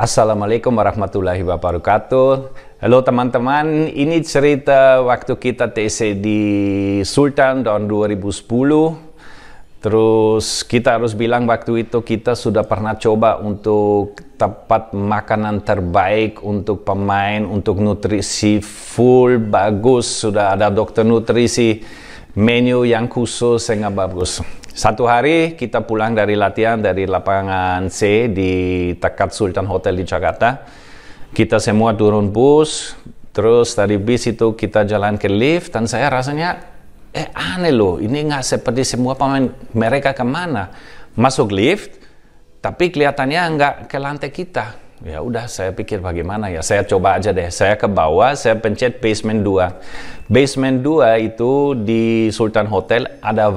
Assalamualaikum warahmatullahi wabarakatuh. Halo teman-teman, ini cerita waktu kita TC di Sultan tahun 2010. Terus kita harus bilang waktu itu kita sudah pernah coba untuk tempat makanan terbaik untuk pemain, untuk nutrisi full bagus, sudah ada dokter nutrisi, menu yang khusus sehingga bagus. Satu hari kita pulang dari latihan dari lapangan C di Takat Sultan Hotel di Jakarta. Kita semua turun bus, terus dari bis itu kita jalan ke lift dan saya rasanya eh aneh loh, ini nggak seperti semua pemain mereka kemana. Masuk lift, tapi kelihatannya nggak ke lantai kita. Ya udah, saya pikir bagaimana ya, saya coba aja deh. Saya ke bawah, saya pencet basement 2. Basement 2 itu di Sultan Hotel ada